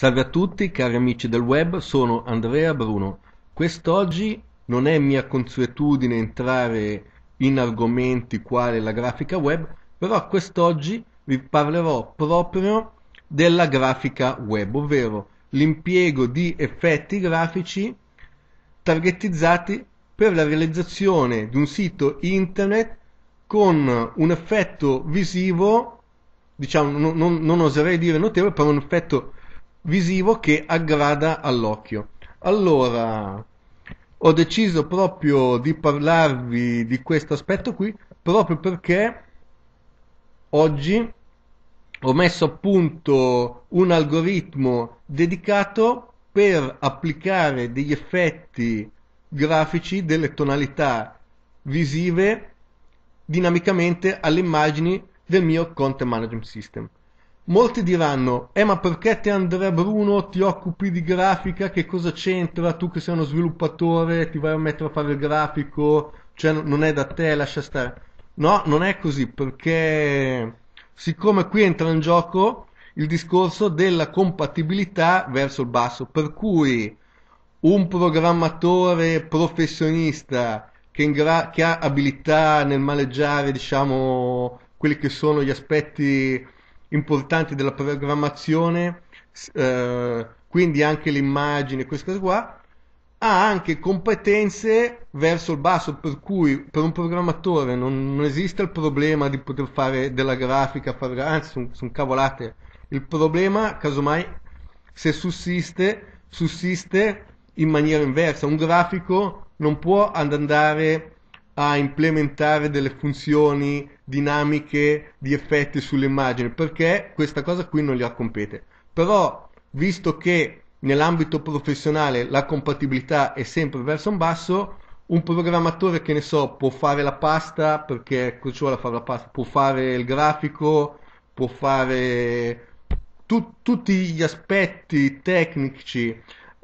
Salve a tutti cari amici del web, sono Andrea Bruno. Quest'oggi non è mia consuetudine entrare in argomenti quali la grafica web, però quest'oggi vi parlerò proprio della grafica web, ovvero l'impiego di effetti grafici targetizzati per la realizzazione di un sito internet con un effetto visivo, diciamo non, non oserei dire notevole, però un effetto visivo che aggrada all'occhio. Allora, ho deciso proprio di parlarvi di questo aspetto qui proprio perché oggi ho messo a punto un algoritmo dedicato per applicare degli effetti grafici delle tonalità visive dinamicamente alle immagini del mio content management system. Molti diranno, eh ma perché te Andrea Bruno ti occupi di grafica, che cosa c'entra, tu che sei uno sviluppatore ti vai a mettere a fare il grafico, cioè non è da te, lascia stare. No, non è così, perché siccome qui entra in gioco il discorso della compatibilità verso il basso, per cui un programmatore professionista che, gra- che ha abilità nel maneggiare, diciamo, quelli che sono gli aspetti importanti della programmazione, eh, quindi anche l'immagine, queste cose qua, ha anche competenze verso il basso, per cui per un programmatore non, non esiste il problema di poter fare della grafica, fare, anzi sono, sono cavolate. Il problema, casomai, se sussiste, sussiste in maniera inversa. Un grafico non può andare a implementare delle funzioni dinamiche di effetti sull'immagine, perché questa cosa qui non gliela compete. Però, visto che nell'ambito professionale la compatibilità è sempre verso un basso, un programmatore che ne so può fare la pasta perché è cruciale fare la pasta, può fare il grafico, può fare tu, tutti gli aspetti tecnici,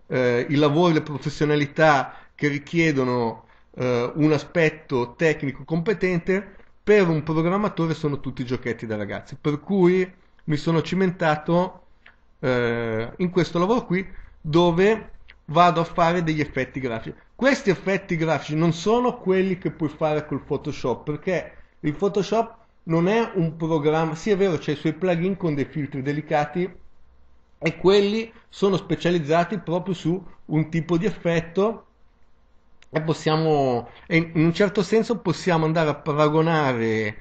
eh, i lavori, le professionalità che richiedono eh, un aspetto tecnico competente, per un programmatore sono tutti giochetti da ragazzi. Per cui mi sono cimentato eh, in questo lavoro qui dove vado a fare degli effetti grafici. Questi effetti grafici non sono quelli che puoi fare col Photoshop, perché il Photoshop non è un programma, sì è vero, c'è i suoi plugin con dei filtri delicati e quelli sono specializzati proprio su un tipo di effetto e possiamo, in un certo senso possiamo andare a paragonare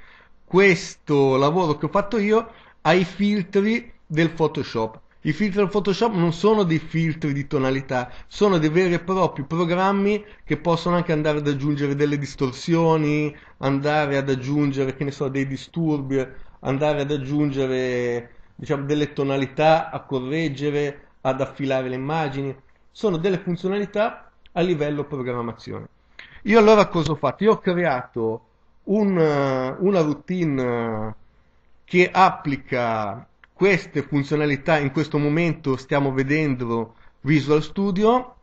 questo lavoro che ho fatto io ai filtri del Photoshop. I filtri del Photoshop non sono dei filtri di tonalità, sono dei veri e propri programmi che possono anche andare ad aggiungere delle distorsioni, andare ad aggiungere, che ne so, dei disturbi, andare ad aggiungere, diciamo, delle tonalità a correggere, ad affilare le immagini. Sono delle funzionalità a livello programmazione. Io allora cosa ho fatto? Io ho creato un, eh, una routine eh, che applica queste funzionalità, in questo momento stiamo vedendo Visual Studio,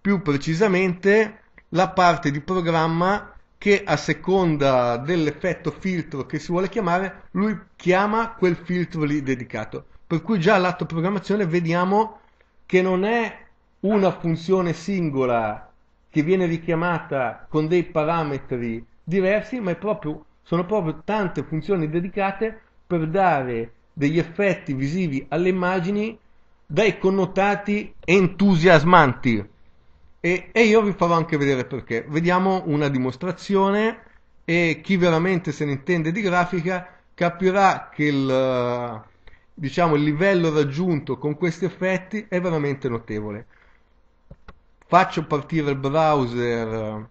più precisamente la parte di programma che a seconda dell'effetto filtro che si vuole chiamare, lui chiama quel filtro lì dedicato. Per cui già all'atto programmazione vediamo che non è una funzione singola che viene richiamata con dei parametri diversi, ma proprio, sono proprio tante funzioni dedicate per dare degli effetti visivi alle immagini dai connotati entusiasmanti. E, e io vi farò anche vedere perché. Vediamo una dimostrazione e chi veramente se ne intende di grafica capirà che il, diciamo, il livello raggiunto con questi effetti è veramente notevole faccio partire il browser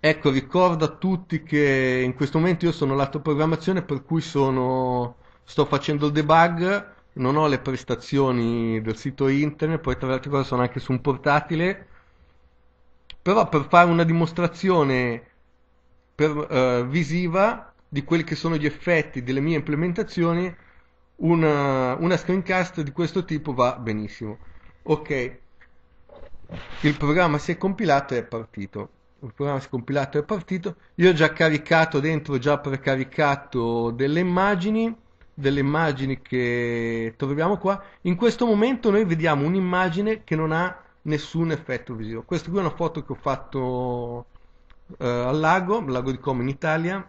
ecco ricordo a tutti che in questo momento io sono lato programmazione per cui sono, sto facendo il debug non ho le prestazioni del sito internet poi tra le altre cose sono anche su un portatile però per fare una dimostrazione per, uh, visiva di quelli che sono gli effetti delle mie implementazioni una, una screencast di questo tipo va benissimo ok il programma si è compilato e è partito. Il programma si è compilato e è partito. Io ho già caricato dentro, già precaricato delle immagini, delle immagini che troviamo qua. In questo momento noi vediamo un'immagine che non ha nessun effetto visivo. Questa qui è una foto che ho fatto eh, al lago, lago di Como in Italia,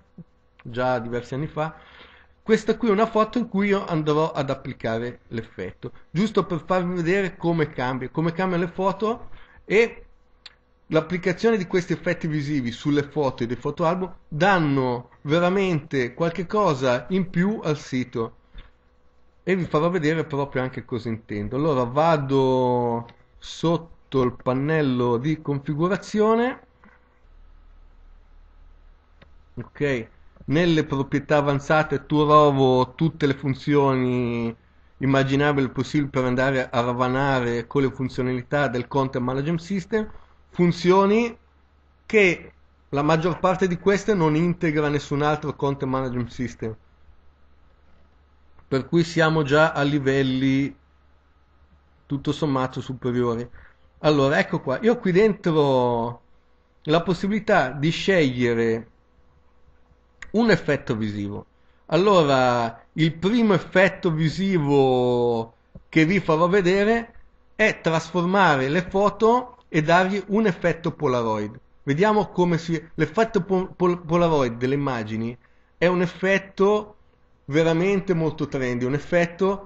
già diversi anni fa questa qui è una foto in cui io andrò ad applicare l'effetto giusto per farvi vedere come cambia come cambiano le foto e l'applicazione di questi effetti visivi sulle foto e dei fotoalbum danno veramente qualche cosa in più al sito e vi farò vedere proprio anche cosa intendo allora vado sotto il pannello di configurazione ok nelle proprietà avanzate trovo tutte le funzioni immaginabili possibili per andare a ravanare con le funzionalità del content management system, funzioni che la maggior parte di queste non integra nessun altro content management system. Per cui siamo già a livelli tutto sommato superiori. Allora, ecco qua, io qui dentro la possibilità di scegliere un effetto visivo. Allora, il primo effetto visivo che vi farò vedere è trasformare le foto e dargli un effetto Polaroid. Vediamo come si... L'effetto pol pol Polaroid delle immagini è un effetto veramente molto trendy, un effetto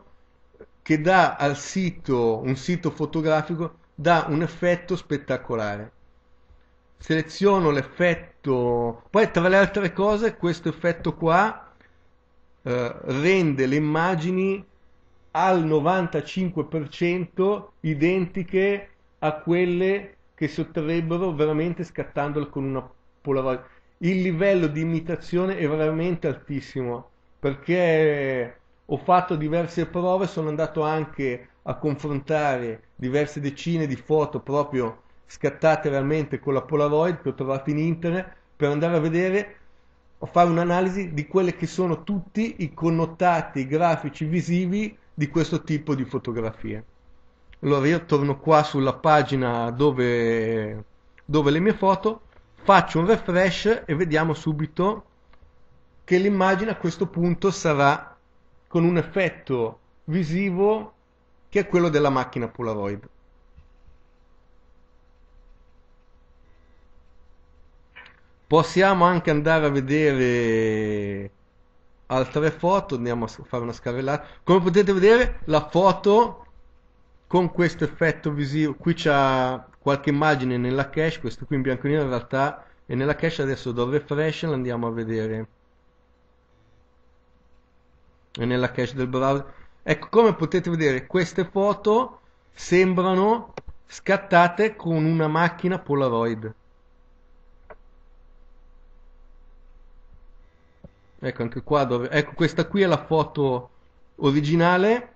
che dà al sito, un sito fotografico, dà un effetto spettacolare seleziono l'effetto, poi tra le altre cose questo effetto qua eh, rende le immagini al 95% identiche a quelle che si otterrebbero veramente scattandole con una Polaroid. Il livello di imitazione è veramente altissimo perché ho fatto diverse prove, sono andato anche a confrontare diverse decine di foto proprio scattate veramente con la Polaroid che ho trovato in internet per andare a vedere o fare un'analisi di quelli che sono tutti i connotati grafici visivi di questo tipo di fotografie. Allora io torno qua sulla pagina dove, dove le mie foto, faccio un refresh e vediamo subito che l'immagine a questo punto sarà con un effetto visivo che è quello della macchina Polaroid. Possiamo anche andare a vedere altre foto, andiamo a fare una scarrellata. Come potete vedere, la foto con questo effetto visivo, qui c'è qualche immagine nella cache, questo qui in bianco e nero in realtà è nella cache, adesso do refresh e andiamo a vedere. È nella cache del browser. Ecco, come potete vedere, queste foto sembrano scattate con una macchina Polaroid. Ecco, anche qua dove... Ecco, questa qui è la foto originale.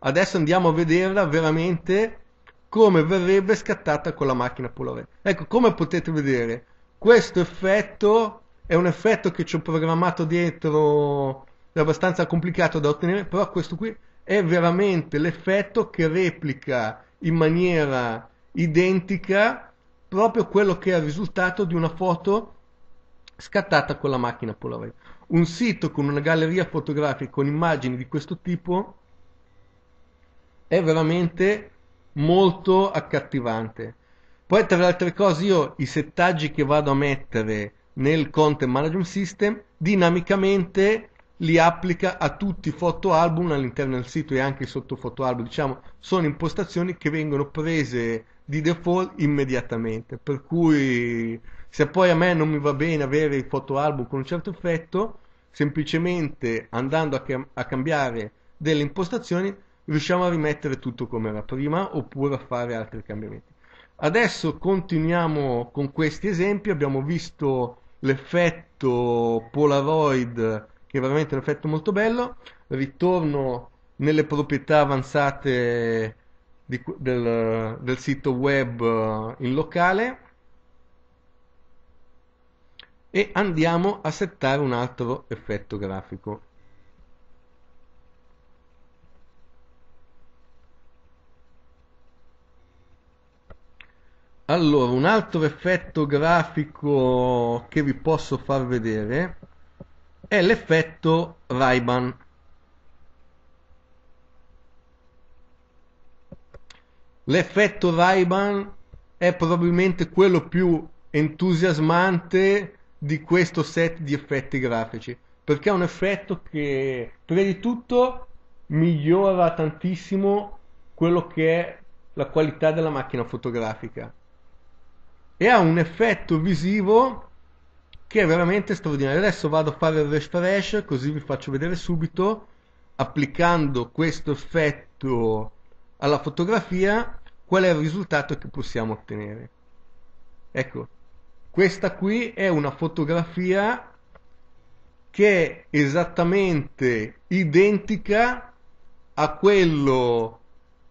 Adesso andiamo a vederla veramente come verrebbe scattata con la macchina Polaroid. Ecco, come potete vedere, questo effetto è un effetto che ci ho programmato dietro, è abbastanza complicato da ottenere, però questo qui è veramente l'effetto che replica in maniera identica proprio quello che è il risultato di una foto scattata con la macchina Polaroid un sito con una galleria fotografica con immagini di questo tipo è veramente molto accattivante. Poi tra le altre cose io i settaggi che vado a mettere nel Content Management System dinamicamente li applica a tutti i foto album all'interno del sito e anche sotto foto album. Diciamo, sono impostazioni che vengono prese di default immediatamente. Per cui se poi a me non mi va bene avere i foto album con un certo effetto, semplicemente andando a, cam- a cambiare delle impostazioni riusciamo a rimettere tutto come era prima oppure a fare altri cambiamenti. Adesso continuiamo con questi esempi, abbiamo visto l'effetto Polaroid che è veramente un effetto molto bello. Ritorno nelle proprietà avanzate di, del, del, sito web eh, in locale e andiamo a settare un altro effetto grafico. Allora, un altro effetto grafico che vi posso far vedere è l'effetto Ray-Ban. L'effetto Ray-Ban è probabilmente quello più entusiasmante di questo set di effetti grafici perché è un effetto che prima di tutto migliora tantissimo quello che è la qualità della macchina fotografica e ha un effetto visivo che è veramente straordinario. Adesso vado a fare il refresh così vi faccio vedere subito applicando questo effetto alla fotografia qual è il risultato che possiamo ottenere. Ecco, questa qui è una fotografia che è esattamente identica a quello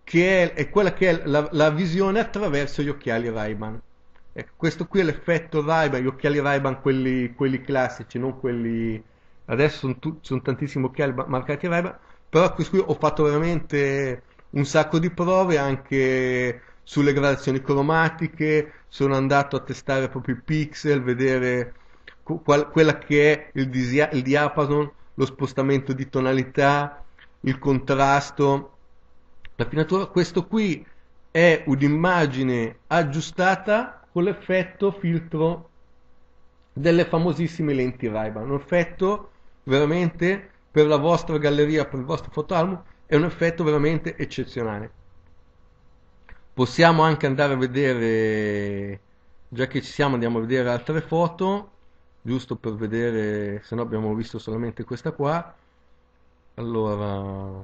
che è, è quella che è la, la visione attraverso gli occhiali Rayman. Ecco, questo qui è l'effetto Ray-Ban, gli occhiali Ray-Ban, quelli, quelli, classici, non quelli... Adesso sono, tu, sono tantissimi occhiali marcati Ray-Ban, però questo qui ho fatto veramente un sacco di prove anche sulle gradazioni cromatiche, sono andato a testare proprio i pixel, vedere qual, quella che è il, disia- il diapason, lo spostamento di tonalità, il contrasto, la finatura. Questo qui è un'immagine aggiustata con l'effetto filtro delle famosissime lenti ray Un effetto veramente per la vostra galleria, per il vostro fotoalbum, è un effetto veramente eccezionale. Possiamo anche andare a vedere, già che ci siamo andiamo a vedere altre foto, giusto per vedere, se no abbiamo visto solamente questa qua. Allora,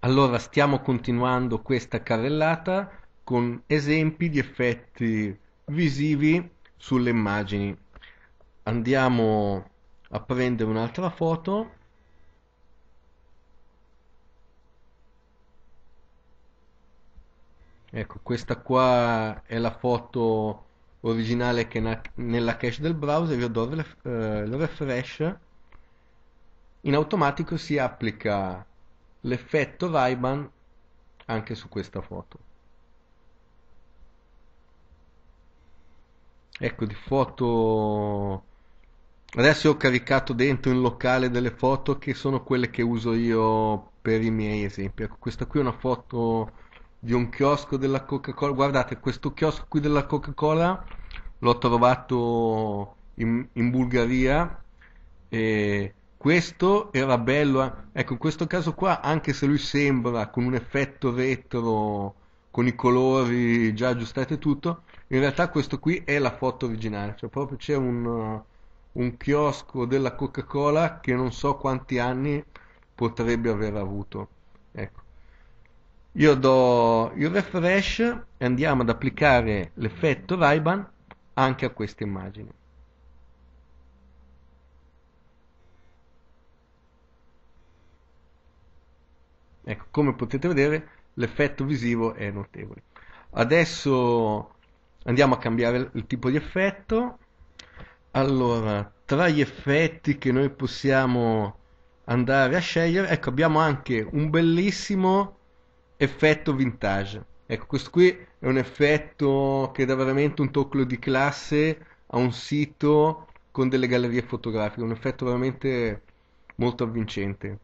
allora stiamo continuando questa carrellata con esempi di effetti visivi sulle immagini. Andiamo a prendere un'altra foto. Ecco, questa qua è la foto originale che nella cache del browser io do il eh, refresh in automatico si applica l'effetto Ray-Ban anche su questa foto Ecco di foto. Adesso ho caricato dentro in locale delle foto che sono quelle che uso io per i miei esempi. Ecco, questa qui è una foto di un chiosco della Coca-Cola. Guardate, questo chiosco qui della Coca-Cola l'ho trovato in, in, Bulgaria e questo era bello. Eh. Ecco, in questo caso qua, anche se lui sembra con un effetto retro, con i colori già aggiustati e tutto, in realtà questo qui è la foto originale, cioè proprio c'è un, uh, un chiosco della Coca-Cola che non so quanti anni potrebbe aver avuto. Ecco. Io do il refresh e andiamo ad applicare l'effetto Raiban anche a questa immagine. Ecco, come potete vedere l'effetto visivo è notevole. Adesso andiamo a cambiare il tipo di effetto allora tra gli effetti che noi possiamo andare a scegliere ecco abbiamo anche un bellissimo effetto vintage ecco questo qui è un effetto che dà veramente un tocco di classe a un sito con delle gallerie fotografiche un effetto veramente molto avvincente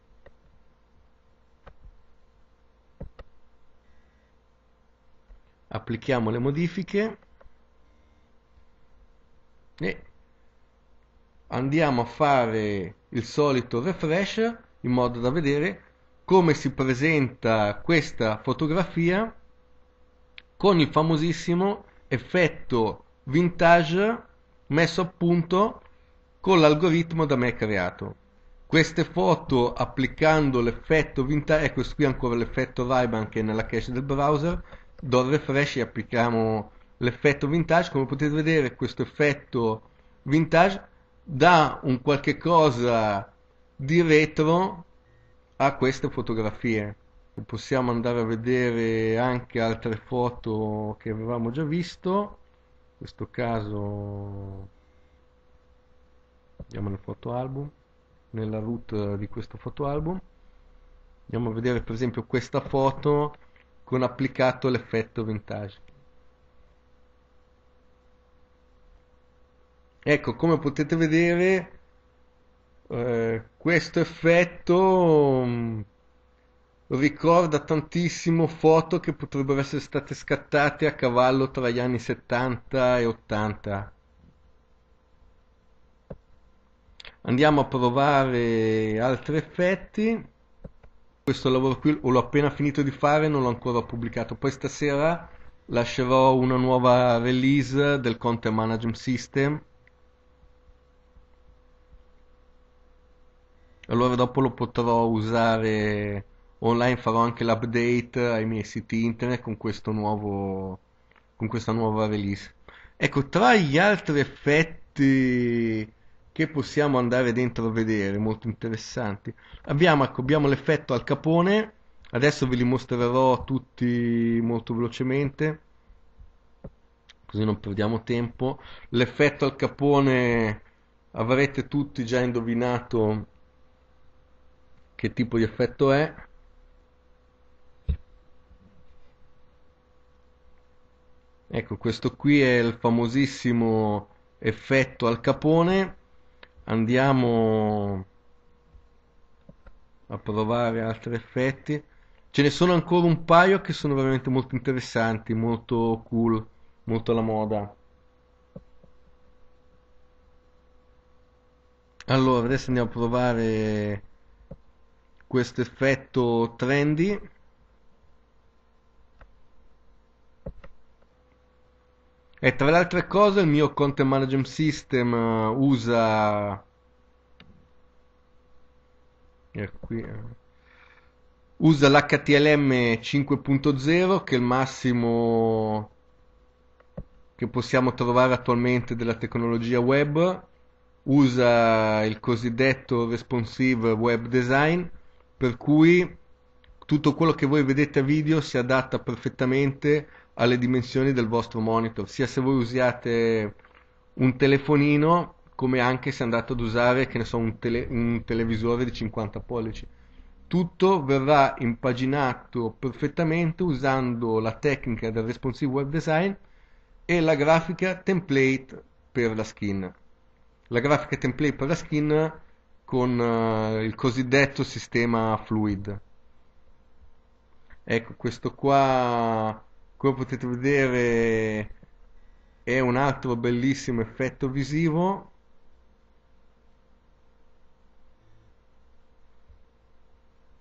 applichiamo le modifiche e andiamo a fare il solito refresh in modo da vedere come si presenta questa fotografia con il famosissimo effetto vintage messo a punto con l'algoritmo da me creato queste foto applicando l'effetto vintage ecco qui ancora l'effetto Ray-Ban che è nella cache del browser do refresh e applichiamo l'effetto vintage, come potete vedere questo effetto vintage dà un qualche cosa di retro a queste fotografie. Possiamo andare a vedere anche altre foto che avevamo già visto, in questo caso andiamo nel album nella root di questo foto album andiamo a vedere per esempio questa foto con applicato l'effetto vintage. Ecco, come potete vedere, eh, questo effetto mm, ricorda tantissimo foto che potrebbero essere state scattate a cavallo tra gli anni 70 e 80. Andiamo a provare altri effetti. Questo lavoro qui l'ho appena finito di fare, non l'ho ancora pubblicato. Poi stasera lascerò una nuova release del Content Management System allora dopo lo potrò usare online, farò anche l'update ai miei siti internet con, nuovo, con questa nuova release. Ecco, tra gli altri effetti che possiamo andare dentro a vedere, molto interessanti, abbiamo, ecco, abbiamo l'effetto al capone, adesso ve li mostrerò tutti molto velocemente così non perdiamo tempo. L'effetto al capone avrete tutti già indovinato che tipo di effetto è ecco questo qui è il famosissimo effetto al capone andiamo a provare altri effetti ce ne sono ancora un paio che sono veramente molto interessanti molto cool molto alla moda allora adesso andiamo a provare questo effetto trendy e tra le altre cose il mio content management system uh, usa qui, uh, usa l'HTLM 5.0 che è il massimo che possiamo trovare attualmente della tecnologia web usa il cosiddetto responsive web design per cui tutto quello che voi vedete a video si adatta perfettamente alle dimensioni del vostro monitor, sia se voi usiate un telefonino come anche se andate ad usare, che ne so, un, tele, un televisore di 50 pollici. Tutto verrà impaginato perfettamente usando la tecnica del responsive web design e la grafica template per la skin. La grafica template per la skin con uh, il cosiddetto sistema fluid. Ecco, questo qua, come potete vedere, è un altro bellissimo effetto visivo.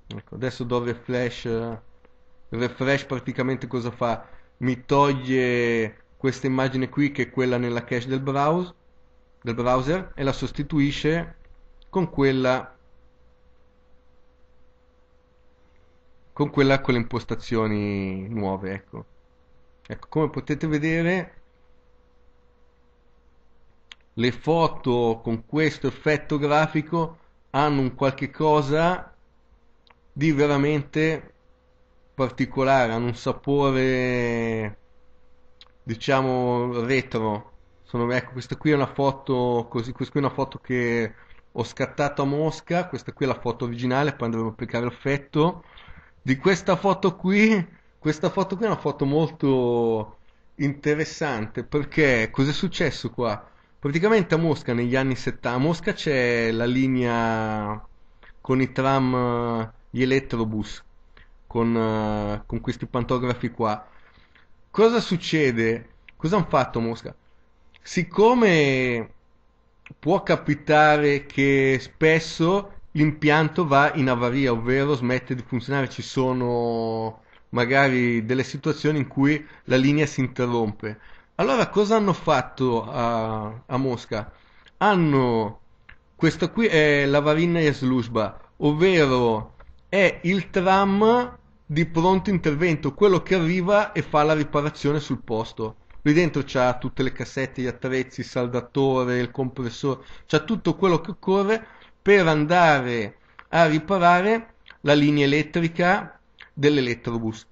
Ecco, adesso do refresh, il refresh praticamente cosa fa? Mi toglie questa immagine qui che è quella nella cache del browser, del browser e la sostituisce con quella con quella con le impostazioni nuove ecco ecco come potete vedere le foto con questo effetto grafico hanno un qualche cosa di veramente particolare hanno un sapore diciamo retro sono ecco questa qui è una foto così questa qui è una foto che ho scattato a Mosca, questa qui è la foto originale, poi andremo a applicare l'effetto, di questa foto qui, questa foto qui è una foto molto interessante, perché cos'è successo qua? Praticamente a Mosca negli anni 70, a Mosca c'è la linea con i tram, gli elettrobus, con, eh, con questi pantografi qua. Cosa succede? Cosa hanno fatto a Mosca? Siccome può capitare che spesso l'impianto va in avaria, ovvero smette di funzionare, ci sono magari delle situazioni in cui la linea si interrompe. Allora cosa hanno fatto a, a Mosca? Hanno, questa qui è la Varina Jaslushba, ovvero è il tram di pronto intervento, quello che arriva e fa la riparazione sul posto. Lui dentro c'ha tutte le cassette, gli attrezzi, il saldatore, il compressore, c'ha tutto quello che occorre per andare a riparare la linea elettrica dell'elettrobus.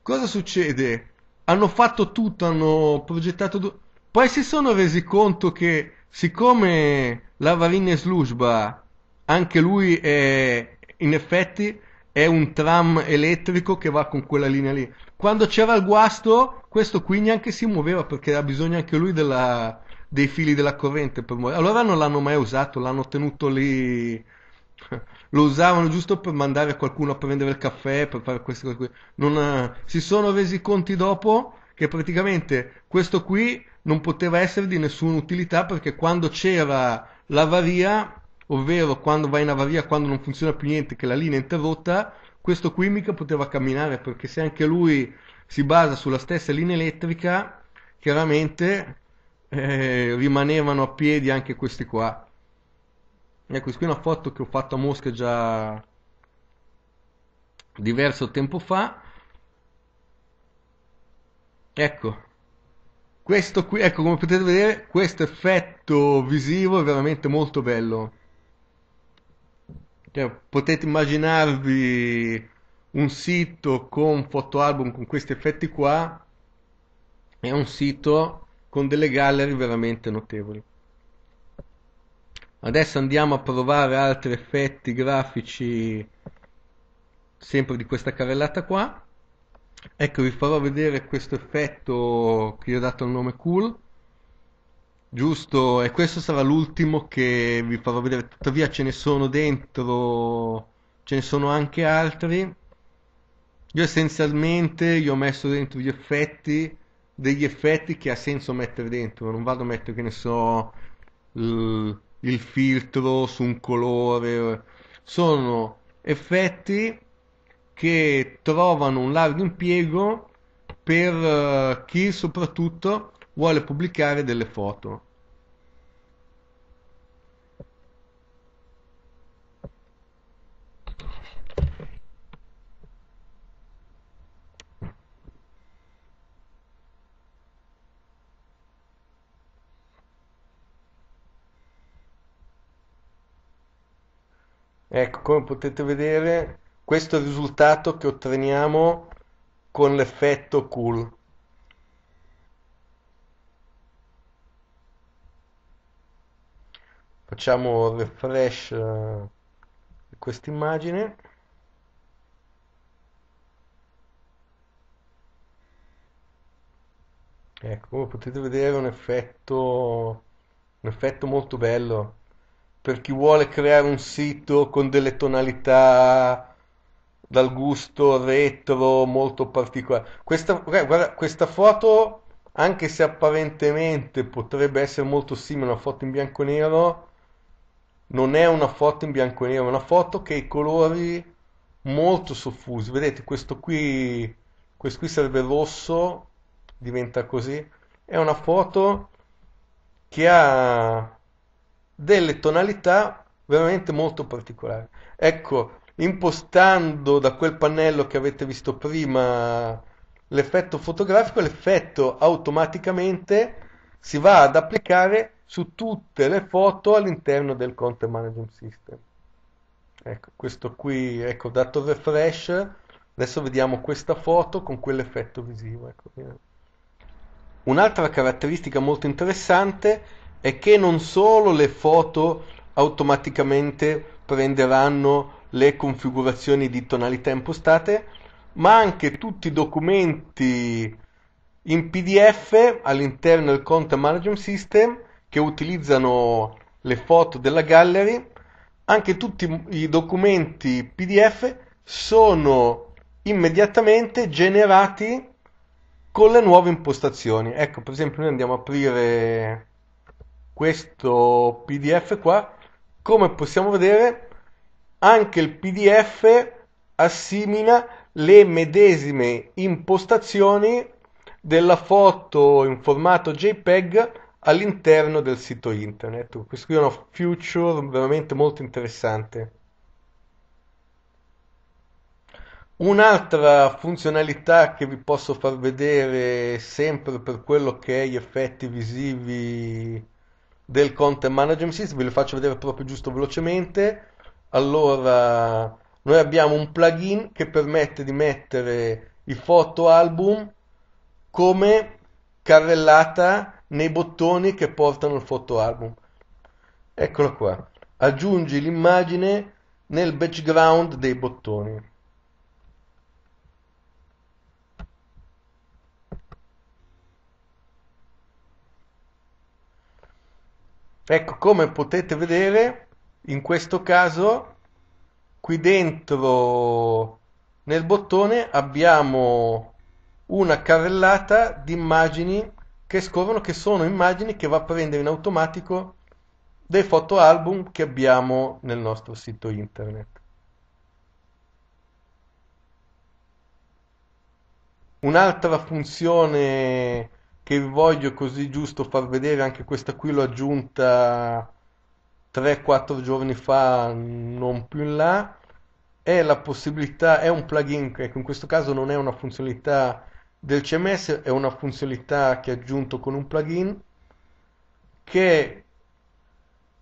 Cosa succede? Hanno fatto tutto, hanno progettato tutto. Poi si sono resi conto che siccome la Lavarin Slujba, anche lui è, in effetti è un tram elettrico che va con quella linea lì, quando c'era il guasto questo qui neanche si muoveva perché ha bisogno anche lui della, dei fili della corrente per muovere. Allora non l'hanno mai usato, l'hanno tenuto lì. Lo usavano giusto per mandare qualcuno a prendere il caffè, per fare queste cose qui. Non, eh, si sono resi conti dopo che praticamente questo qui non poteva essere di nessuna utilità perché quando c'era l'avaria, ovvero quando va in avaria, quando non funziona più niente, che la linea è interrotta, questo qui mica poteva camminare perché se anche lui si basa sulla stessa linea elettrica, chiaramente eh, rimanevano a piedi anche questi qua. Ecco, qui è una foto che ho fatto a Mosca già diverso tempo fa. Ecco, questo qui, ecco come potete vedere, questo effetto visivo è veramente molto bello. Cioè, potete immaginarvi un sito con fotoalbum con questi effetti qua è un sito con delle gallery veramente notevoli adesso andiamo a provare altri effetti grafici sempre di questa carrellata qua ecco vi farò vedere questo effetto che gli ho dato il nome cool giusto e questo sarà l'ultimo che vi farò vedere tuttavia ce ne sono dentro ce ne sono anche altri io essenzialmente gli ho messo dentro gli effetti, degli effetti che ha senso mettere dentro, non vado a mettere che ne so il, il filtro su un colore, sono effetti che trovano un largo impiego per eh, chi soprattutto vuole pubblicare delle foto. Ecco, come potete vedere, questo è il risultato che otteniamo con l'effetto cool. Facciamo refresh di eh, questa immagine. Ecco, come potete vedere è un effetto, un effetto molto bello per chi vuole creare un sito con delle tonalità dal gusto retro molto particolare. Questa, guarda, questa foto, anche se apparentemente potrebbe essere molto simile a una foto in bianco e nero, non è una foto in bianco e nero, è una foto che ha i colori molto soffusi. Vedete, questo qui, questo qui sarebbe rosso, diventa così. È una foto che ha delle tonalità veramente molto particolari. Ecco, impostando da quel pannello che avete visto prima l'effetto fotografico, l'effetto automaticamente si va ad applicare su tutte le foto all'interno del Content Management System. Ecco, questo qui, ecco, dato refresh, adesso vediamo questa foto con quell'effetto visivo. Ecco. Un'altra caratteristica molto interessante è è che non solo le foto automaticamente prenderanno le configurazioni di tonalità impostate, ma anche tutti i documenti in PDF all'interno del Content Management System che utilizzano le foto della gallery, anche tutti i documenti PDF sono immediatamente generati con le nuove impostazioni. Ecco, per esempio, noi andiamo a aprire questo PDF qua, come possiamo vedere, anche il PDF assimila le medesime impostazioni della foto in formato JPEG all'interno del sito internet. Questo qui è una future veramente molto interessante. Un'altra funzionalità che vi posso far vedere sempre per quello che è gli effetti visivi del Content Management System, ve lo faccio vedere proprio giusto velocemente. Allora, noi abbiamo un plugin che permette di mettere i foto album come carrellata nei bottoni che portano il foto album. Eccolo qua. Aggiungi l'immagine nel background dei bottoni. Ecco, come potete vedere, in questo caso, qui dentro nel bottone abbiamo una carrellata di immagini che scorrono, che sono immagini che va a prendere in automatico dei fotoalbum che abbiamo nel nostro sito internet. Un'altra funzione che vi voglio così giusto far vedere, anche questa qui l'ho aggiunta 3-4 giorni fa, non più in là, è la possibilità, è un plugin, che in questo caso non è una funzionalità del CMS, è una funzionalità che è aggiunto con un plugin, che è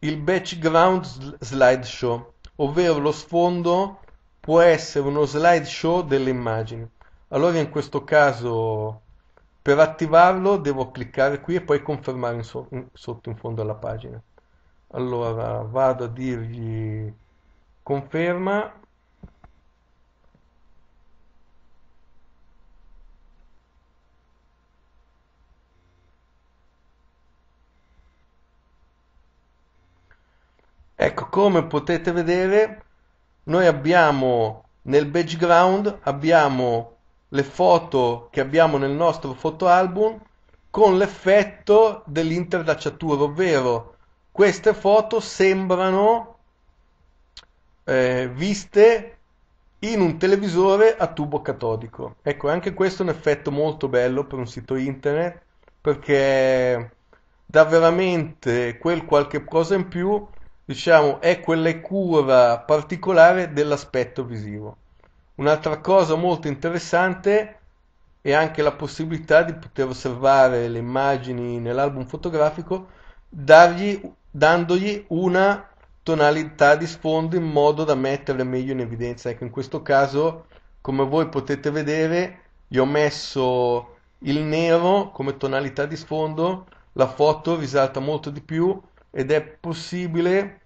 il background slideshow, ovvero lo sfondo può essere uno slideshow delle immagini. Allora in questo caso per attivarlo devo cliccare qui e poi confermare in so in sotto in fondo alla pagina. Allora vado a dirgli conferma. Ecco, come potete vedere, noi abbiamo nel background abbiamo le foto che abbiamo nel nostro fotoalbum con l'effetto dell'interlacciatura, ovvero queste foto sembrano eh, viste in un televisore a tubo catodico. Ecco, anche questo è un effetto molto bello per un sito internet perché dà veramente quel qualche cosa in più, diciamo, è quella cura particolare dell'aspetto visivo. Un'altra cosa molto interessante è anche la possibilità di poter osservare le immagini nell'album fotografico dargli, dandogli una tonalità di sfondo in modo da metterle meglio in evidenza. Ecco, in questo caso, come voi potete vedere, gli ho messo il nero come tonalità di sfondo, la foto risalta molto di più ed è possibile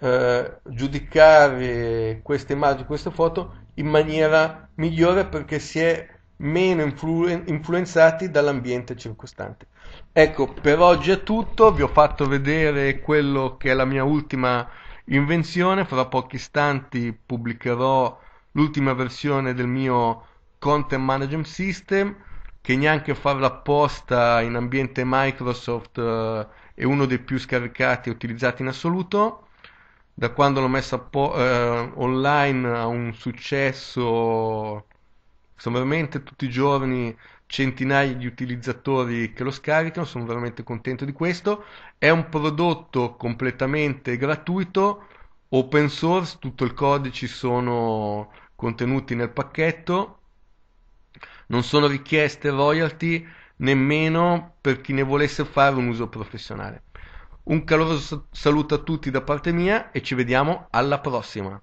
eh, giudicare queste immagini, queste foto in maniera migliore perché si è meno influ- influenzati dall'ambiente circostante. Ecco, per oggi è tutto, vi ho fatto vedere quello che è la mia ultima invenzione, fra pochi istanti pubblicherò l'ultima versione del mio Content Management System che neanche farla apposta in ambiente Microsoft eh, è uno dei più scaricati e utilizzati in assoluto da quando l'ho messa po- eh, online ha un successo, sono veramente tutti i giorni centinaia di utilizzatori che lo scaricano, sono veramente contento di questo, è un prodotto completamente gratuito, open source, tutto il codice sono contenuti nel pacchetto, non sono richieste royalty nemmeno per chi ne volesse fare un uso professionale. Un caloroso saluto a tutti da parte mia e ci vediamo alla prossima.